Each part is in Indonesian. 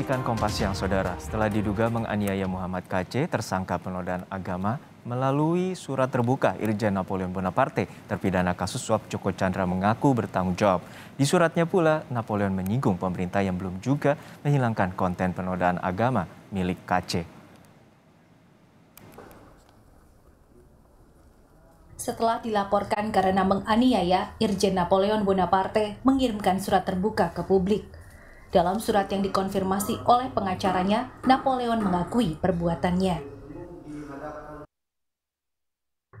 menyaksikan Kompas yang Saudara. Setelah diduga menganiaya Muhammad KC, tersangka penodaan agama melalui surat terbuka Irjen Napoleon Bonaparte, terpidana kasus suap Joko Chandra mengaku bertanggung jawab. Di suratnya pula, Napoleon menyinggung pemerintah yang belum juga menghilangkan konten penodaan agama milik KC. Setelah dilaporkan karena menganiaya, Irjen Napoleon Bonaparte mengirimkan surat terbuka ke publik. Dalam surat yang dikonfirmasi oleh pengacaranya, Napoleon mengakui perbuatannya.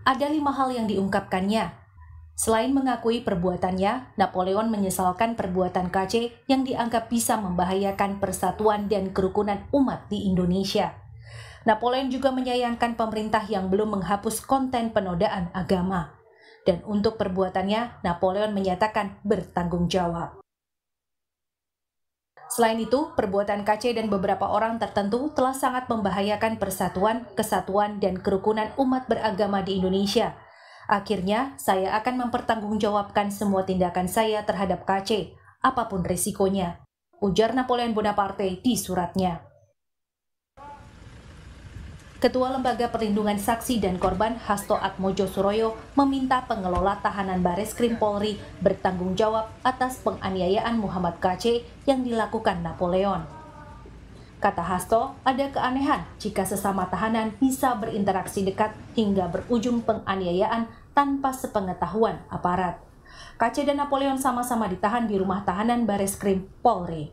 Ada lima hal yang diungkapkannya. Selain mengakui perbuatannya, Napoleon menyesalkan perbuatan KC yang dianggap bisa membahayakan persatuan dan kerukunan umat di Indonesia. Napoleon juga menyayangkan pemerintah yang belum menghapus konten penodaan agama. Dan untuk perbuatannya, Napoleon menyatakan bertanggung jawab. Selain itu, perbuatan KC dan beberapa orang tertentu telah sangat membahayakan persatuan, kesatuan, dan kerukunan umat beragama di Indonesia. Akhirnya, saya akan mempertanggungjawabkan semua tindakan saya terhadap KC, apapun risikonya. Ujar Napoleon Bonaparte di suratnya. Ketua Lembaga Perlindungan Saksi dan Korban Hasto Atmojo Suroyo meminta pengelola tahanan Baris Krim Polri bertanggung jawab atas penganiayaan Muhammad KC yang dilakukan Napoleon. Kata Hasto, ada keanehan jika sesama tahanan bisa berinteraksi dekat hingga berujung penganiayaan tanpa sepengetahuan aparat. KC dan Napoleon sama-sama ditahan di rumah tahanan Baris Krim Polri.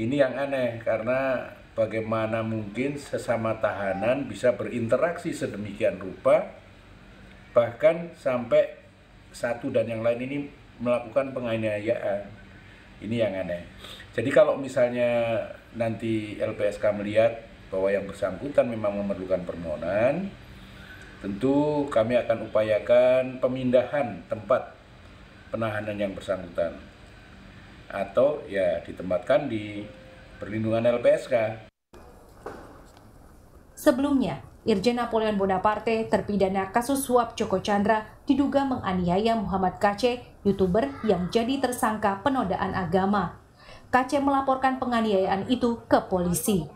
Ini yang aneh karena bagaimana mungkin sesama tahanan bisa berinteraksi sedemikian rupa bahkan sampai satu dan yang lain ini melakukan penganiayaan ini yang aneh jadi kalau misalnya nanti LPSK melihat bahwa yang bersangkutan memang memerlukan permohonan tentu kami akan upayakan pemindahan tempat penahanan yang bersangkutan atau ya ditempatkan di perlindungan LPSK Sebelumnya, Irjen Napoleon Bonaparte terpidana kasus suap Joko Chandra diduga menganiaya Muhammad Kace, YouTuber yang jadi tersangka penodaan agama. Kace melaporkan penganiayaan itu ke polisi.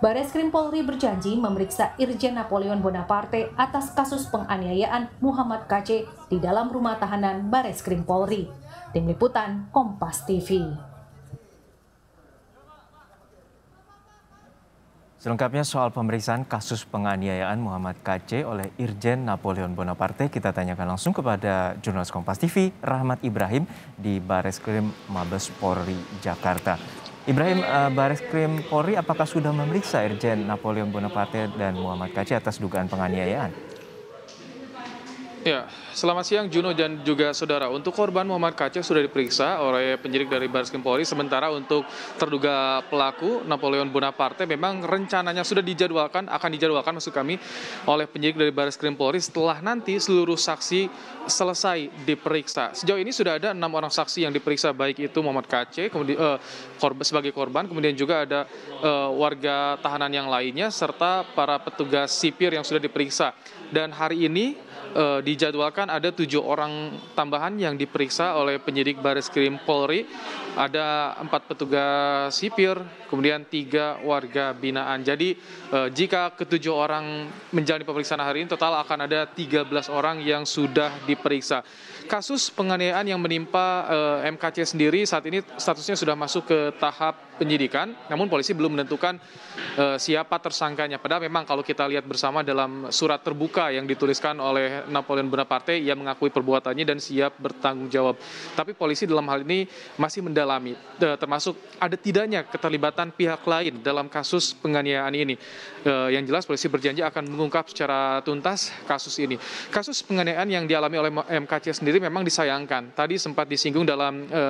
Bareskrim Polri berjanji memeriksa Irjen Napoleon Bonaparte atas kasus penganiayaan Muhammad KC di dalam rumah tahanan Bareskrim Polri. Tim Liputan Kompas TV. Selengkapnya soal pemeriksaan kasus penganiayaan Muhammad KC oleh Irjen Napoleon Bonaparte, kita tanyakan langsung kepada jurnalis Kompas TV, Rahmat Ibrahim di Baris Krim Mabes Polri, Jakarta. Ibrahim, eh, Baris Krim Polri apakah sudah memeriksa Irjen Napoleon Bonaparte dan Muhammad KC atas dugaan penganiayaan? Ya, selamat siang Juno dan juga saudara. Untuk korban Muhammad Kaca sudah diperiksa oleh penyidik dari Baris Krim Polri. Sementara untuk terduga pelaku Napoleon Bonaparte memang rencananya sudah dijadwalkan akan dijadwalkan maksud kami oleh penyidik dari Baris Krim Polri setelah nanti seluruh saksi selesai diperiksa. Sejauh ini sudah ada enam orang saksi yang diperiksa baik itu Muhammad Kace kemudian eh, korban, sebagai korban, kemudian juga ada eh, warga tahanan yang lainnya serta para petugas sipir yang sudah diperiksa. Dan hari ini eh, di Dijadwalkan ada tujuh orang tambahan yang diperiksa oleh penyidik Baris Krim Polri. Ada empat petugas sipir, kemudian tiga warga binaan. Jadi eh, jika ketujuh orang menjalani pemeriksaan hari ini, total akan ada 13 orang yang sudah diperiksa. Kasus penganiayaan yang menimpa eh, MKC sendiri saat ini statusnya sudah masuk ke tahap penyidikan, namun polisi belum menentukan e, siapa tersangkanya. Padahal memang kalau kita lihat bersama dalam surat terbuka yang dituliskan oleh Napoleon Bonaparte, ia mengakui perbuatannya dan siap bertanggung jawab. Tapi polisi dalam hal ini masih mendalami, e, termasuk ada tidaknya keterlibatan pihak lain dalam kasus penganiayaan ini. E, yang jelas polisi berjanji akan mengungkap secara tuntas kasus ini. Kasus penganiayaan yang dialami oleh MKC sendiri memang disayangkan. Tadi sempat disinggung dalam e,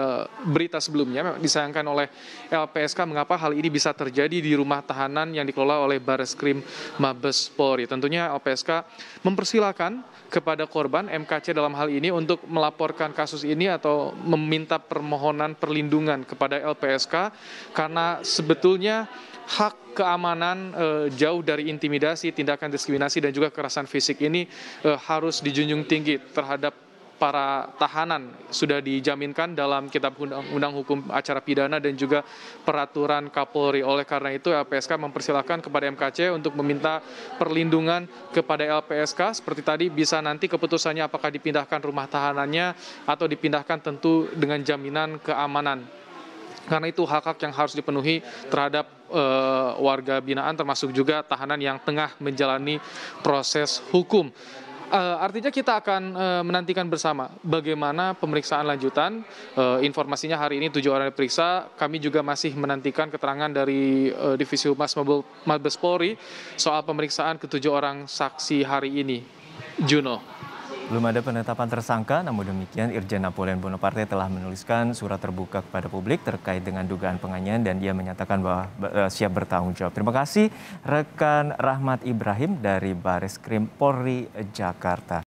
berita sebelumnya, disayangkan oleh LP LPSK mengapa hal ini bisa terjadi di rumah tahanan yang dikelola oleh Bareskrim Mabes Polri. Tentunya LPSK mempersilahkan kepada korban MKC dalam hal ini untuk melaporkan kasus ini atau meminta permohonan perlindungan kepada LPSK karena sebetulnya hak keamanan e, jauh dari intimidasi, tindakan diskriminasi dan juga kekerasan fisik ini e, harus dijunjung tinggi terhadap para tahanan sudah dijaminkan dalam kitab undang-undang hukum acara pidana dan juga peraturan Kapolri. Oleh karena itu LPSK mempersilahkan kepada MKC untuk meminta perlindungan kepada LPSK seperti tadi bisa nanti keputusannya apakah dipindahkan rumah tahanannya atau dipindahkan tentu dengan jaminan keamanan karena itu hak-hak yang harus dipenuhi terhadap uh, warga binaan termasuk juga tahanan yang tengah menjalani proses hukum uh, artinya kita akan uh, menantikan bersama bagaimana pemeriksaan lanjutan. Uh, informasinya hari ini tujuh orang diperiksa. Kami juga masih menantikan keterangan dari uh, Divisi Humas Mabes Polri soal pemeriksaan ketujuh orang saksi hari ini. Juno. Belum ada penetapan tersangka, namun demikian Irjen Napoleon Bonaparte telah menuliskan surat terbuka kepada publik terkait dengan dugaan penganiayaan dan dia menyatakan bahwa uh, siap bertanggung jawab. Terima kasih rekan Rahmat Ibrahim dari Baris Krim Polri Jakarta.